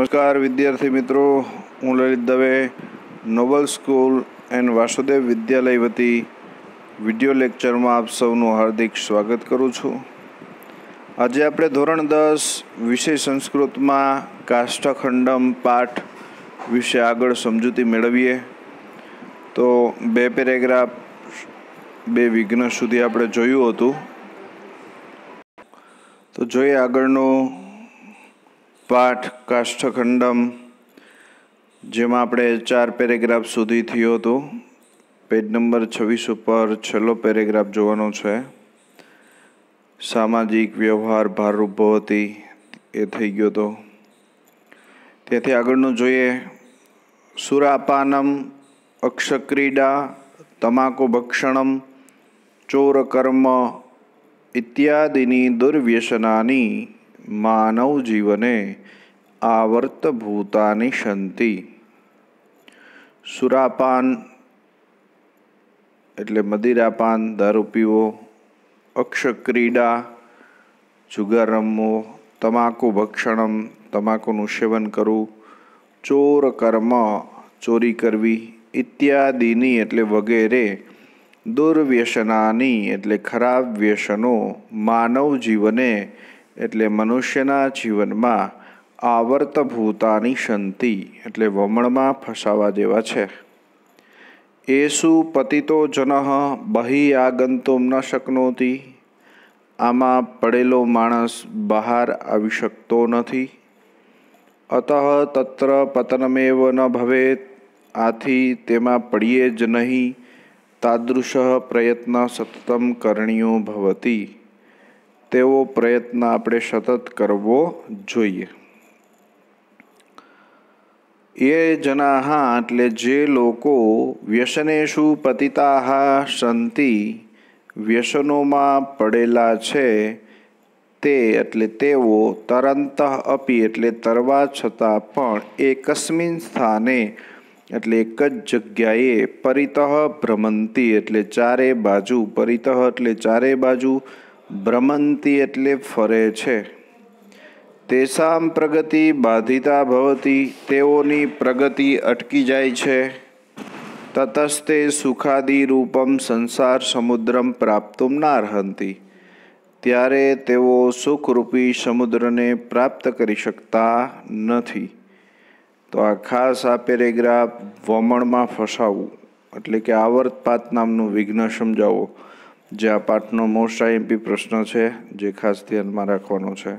નમસ્કાર વિદ્યાર્થી મિત્રો હું Lalit Dave Noble School and Vasudev Vidyalaya video વિડીયો લેક્ચરમાં આપ સૌનું હાર્દિક સ્વાગત કરું છું આજે આપણે ધોરણ દસ વિષય સંસ્કૃતમાં કાષ્ઠખંડમ પાઠ વિશે આગળ સમજૂતી મેળવીએ તો બે પેરેગ્રાફ બે વિઘ્ન સુધી આપણે જોયું હતું તો જોઈએ આગળનું પાઠ કાષ્ઠખંડમ જેમાં આપણે ચાર પેરેગ્રાફ સુધી થયો હતો પેજ નંબર છવ્વીસ ઉપર છેલ્લો પેરેગ્રાફ જોવાનો છે સામાજિક વ્યવહાર ભારરૂપ ભવતી એ થઈ ગયો હતો તેથી આગળનું જોઈએ સુરાપાનમ અક્ષક્રીડા તમાકુ ભક્ષણમ ચોરકર્મ ઇત્યાદિની દુર્વ્યસનાની માનવ જીવને આવર્ત ભૂતાની શાંતિ સુરાપાન એટલે મદિરાપાન દારૂ પીવો અક્ષક્રીડા જુગાર રમવો તમાકુ ભક્ષણમ તમાકુનું સેવન કરવું ચોર કર્મ ચોરી કરવી ઇત્યાદિની એટલે વગેરે દુર્વ્યસનાની એટલે ખરાબ વ્યસનો માનવ જીવને એટલે મનુષ્યના જીવનમાં આવર્તભૂતાની શાંતિ એટલે વમણમાં ફસાવા જેવા છે એસુ પતિતો જનઃ બહી આગંતુમ ન શક્નોતી આમાં પડેલો માણસ બહાર આવી શકતો નથી અતઃ તત્ર પતનમેવ ન ભવેત આથી તેમાં પડીએ જ નહીં તાદૃશ પ્રયત્ન સતત કરણીયો ભવતી તેવો પ્રયત્ન આપણે સતત કરવો જોઈએ એ જનાહા એટલે જે લોકો વ્યસનેષુ પતિતાઃ શાંતિ વ્યસનોમાં પડેલા છે તે એટલે તેઓ તરંતઃ અપી એટલે તરત છતાં પણ એકસ્મિન स्थाને એટલે એક જ જગ્યાએ પરિતઃ ભ્રમન્તિ એટલે ચારે બાજુ પરિતઃ એટલે ચારે બાજુ ભ્રમંતી એટલે ફરે છે તેસામ પ્રગતિ બાધિતા ભવતી તેઓની પ્રગતિ અટકી જાય છે તતસ્તે સુખાદી રૂપમ સંસાર સમુદ્રમ પ્રાપ્તુમ નાર્હંતી ત્યારે તેઓ સુખરૂપી સમુદ્રને પ્રાપ્ત કરી શકતા નથી તો આ ખાસ આ પેરેગ્રાફ વમણમાં ફસાવવું એટલે કે આવર્તપાત નામનું વિઘ્ન સમજાવો જે આ પાઠનો મોસ્ટ આઈએમપી પ્રશ્ન છે જે ખાસ ધ્યાનમાં રાખવાનો છે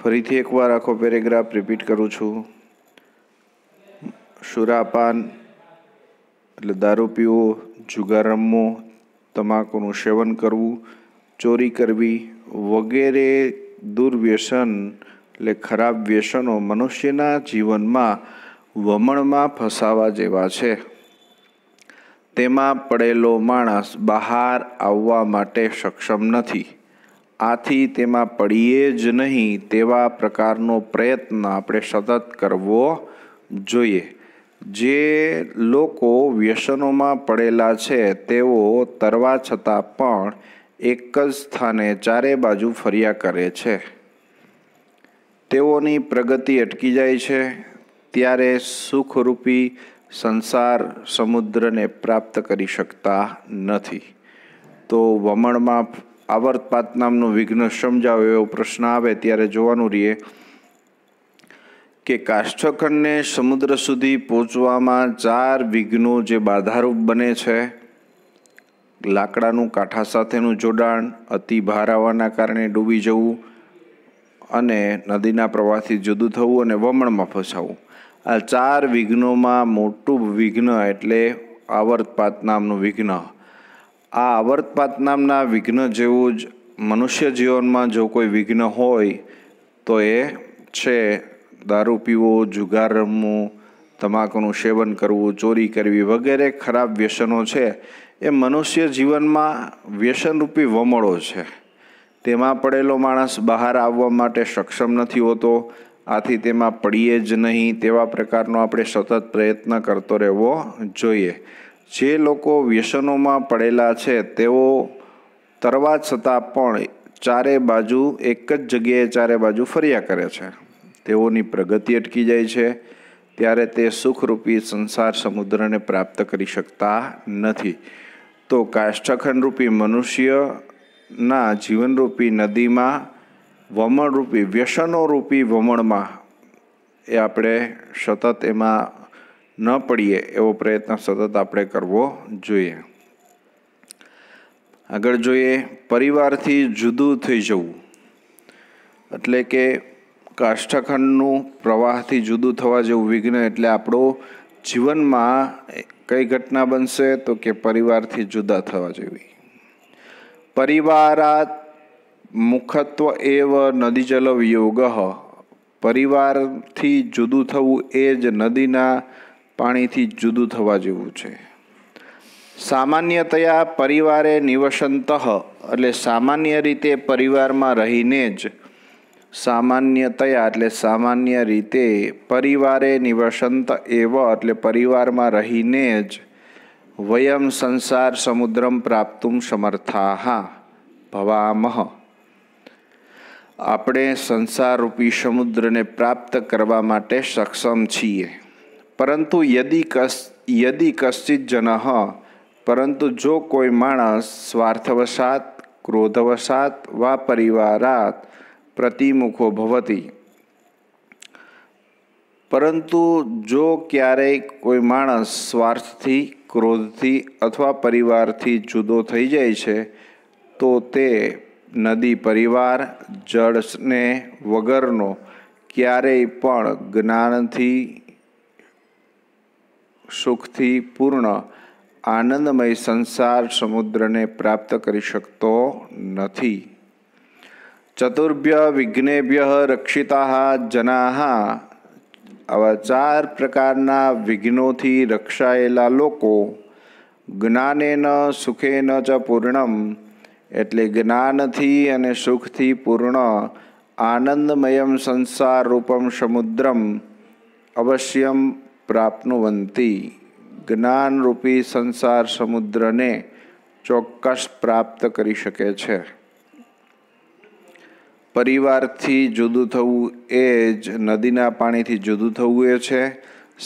ફરીથી એકવાર આખો પેરેગ્રાફ રિપીટ કરું છું સુરાપાન એટલે દારૂ પીવો જુગાર રમવો તમાકુનું સેવન કરવું ચોરી કરવી વગેરે દુર્વ્યસન એટલે ખરાબ વ્યસનો મનુષ્યના જીવનમાં વમણમાં ફસાવા જેવા છે તેમાં પડેલો માણસ બહાર આવવા માટે સક્ષમ નથી આથી તેમાં પડીએ જ નહીં તેવા પ્રકારનો પ્રયત્ન આપણે સતત કરવો જોઈએ જે લોકો વ્યસનોમાં પડેલા છે તેઓ તરવા છતાં પણ એક જ સ્થાને ચારે બાજુ ફર્યા કરે છે તેઓની પ્રગતિ અટકી જાય છે ત્યારે સુખરૂપી સંસાર સમુદ્રને પ્રાપ્ત કરી શકતા નથી તો વમણમાં આવર્તપાત નામનું વિઘ્ન સમજાવો એવો પ્રશ્ન આવે ત્યારે જોવાનું રહીએ કે કાષ્ઠખંડને સમુદ્ર સુધી પહોંચવામાં ચાર વિઘ્નો જે બાધારૂપ બને છે લાકડાનું કાંઠા સાથેનું જોડાણ અતિ ભાર આવવાના કારણે ડૂબી જવું અને નદીના પ્રવાહથી જુદું થવું અને વમણમાં ફસાવવું આ ચાર વિઘ્નોમાં મોટું વિઘ્ન એટલે આવર્તપાત નામનું વિઘ્ન આ આવર્તપાત નામના વિઘ્ન જેવું જ મનુષ્ય જીવનમાં જો કોઈ વિઘ્ન હોય તો એ છે દારૂ પીવો જુગાર રમવું તમાકુનું સેવન કરવું ચોરી કરવી વગેરે ખરાબ વ્યસનો છે એ મનુષ્ય જીવનમાં વ્યસનરૂપી વમળો છે તેમાં પડેલો માણસ બહાર આવવા માટે સક્ષમ નથી હોતો આથી તેમાં પડીએ જ નહીં તેવા પ્રકારનો આપણે સતત પ્રયત્ન કરતો રહેવો જોઈએ જે લોકો વ્યસનોમાં પડેલા છે તેઓ તરવા છતાં પણ ચારે બાજુ એક જ જગ્યાએ ચારે બાજુ ફર્યા કરે છે તેઓની પ્રગતિ અટકી જાય છે ત્યારે તે સુખરૂપી સંસાર સમુદ્રને પ્રાપ્ત કરી શકતા નથી તો કાષ્ઠખંડરૂપી મનુષ્યના જીવનરૂપી નદીમાં વમણરૂપી વ્યસનો રૂપી વમણમાં એ આપણે સતત એમાં ન પડીએ એવો પ્રયત્ન સતત આપણે કરવો જોઈએ આગળ જોઈએ પરિવારથી જુદું થઈ જવું એટલે કે કાષ્ઠખંડનું પ્રવાહથી જુદું થવા જેવું વિઘ્ન એટલે આપણો જીવનમાં કઈ ઘટના બનશે તો કે પરિવારથી જુદા થવા જેવી પરિવારાત મુખત્વ એવ નદીજલ યોગ પરિવારથી જુદું થવું એ જ નદીના પાણીથી જુદું થવા જેવું છે સામાન્યતયા પરિવારે નિવસંત એટલે સામાન્ય રીતે પરિવારમાં રહીને જ સામાન્યતયા એટલે સામાન્ય રીતે પરિવારે નિવસંત એવ એટલે પરિવારમાં રહીને જ વયમ સંસાર સમુદ્રમ પ્રાપ્તું સમર્થા ભવામહ આપણે સંસારરૂપી સમુદ્રને પ્રાપ્ત કરવા માટે સક્ષમ છીએ પરંતુ યદિ કસ યદિ કશ્ચિત જનઃ પરંતુ જો કોઈ માણસ સ્વાર્થવશાત ક્રોધવશાત વા પરિવારાત પ્રતિમુખો ભવતી પરંતુ જો ક્યારેય કોઈ માણસ સ્વાર્થથી ક્રોધથી અથવા પરિવારથી જુદો થઈ જાય છે તો તે નદી પરિવાર જળને વગરનો ક્યારેય પણ જ્ઞાનથી સુખથી પૂર્ણ આનંદમય સંસાર સમુદ્રને પ્રાપ્ત કરી શકતો નથી ચતુર્ભ્ય વિઘ્નેભ્ય રક્ષિતા જના આવા ચાર પ્રકારના વિઘ્નોથી રક્ષાયેલા લોકો જ્ઞાનેન સુખેન ચ પૂર્ણમ એટલે જ્ઞાનથી અને સુખથી પૂર્ણ આનંદમયમ સંસાર રૂપમ સમુદ્રમ અવશ્યમ પ્રાપ્નુવંતી જ્ઞાનરૂપી સંસાર સમુદ્રને ચોક્કસ પ્રાપ્ત કરી શકે છે પરિવારથી જુદું થવું એ જ નદીના પાણીથી જુદું થવું એ છે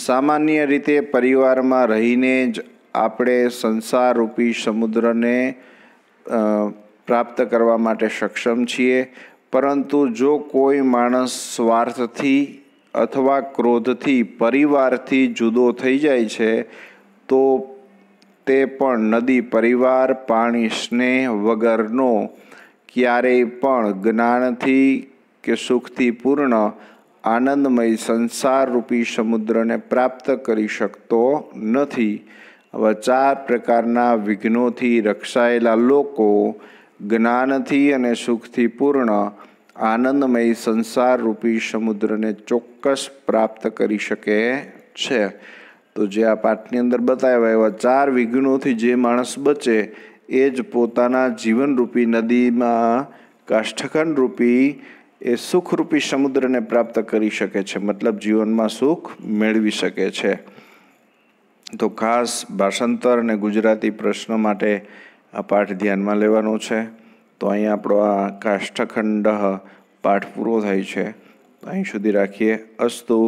સામાન્ય રીતે પરિવારમાં રહીને જ આપણે સંસારરૂપી સમુદ્રને પ્રાપ્ત કરવા માટે સક્ષમ છીએ પરંતુ જો કોઈ માણસ સ્વાર્થથી અથવા ક્રોધથી પરિવારથી જુદો થઈ જાય છે તો તે પણ નદી પરિવાર પાણી સ્નેહ વગરનો ક્યારેય પણ જ્ઞાનથી કે સુખથી પૂર્ણ આનંદમય સંસાર રૂપી સમુદ્રને પ્રાપ્ત કરી શકતો નથી આવા ચાર પ્રકારના વિઘ્નોથી રક્ષાયેલા લોકો જ્ઞાનથી અને સુખથી પૂર્ણ આનંદમય સંસારરૂપી સમુદ્રને ચોક્કસ પ્રાપ્ત કરી શકે છે તો જે આ પાઠની અંદર બતાવ્યા એવા ચાર વિઘ્નોથી જે માણસ બચે એ જ પોતાના જીવનરૂપી નદીમાં રૂપી એ સુખરૂપી સમુદ્રને પ્રાપ્ત કરી શકે છે મતલબ જીવનમાં સુખ મેળવી શકે છે તો ખાસ ભાષાંતર અને ગુજરાતી પ્રશ્ન માટે આ પાઠ ધ્યાનમાં લેવાનો છે તો અહીં આપણો આ કાષ્ઠખંડ પાઠ પૂરો થાય છે અહીં સુધી રાખીએ અસ્તુ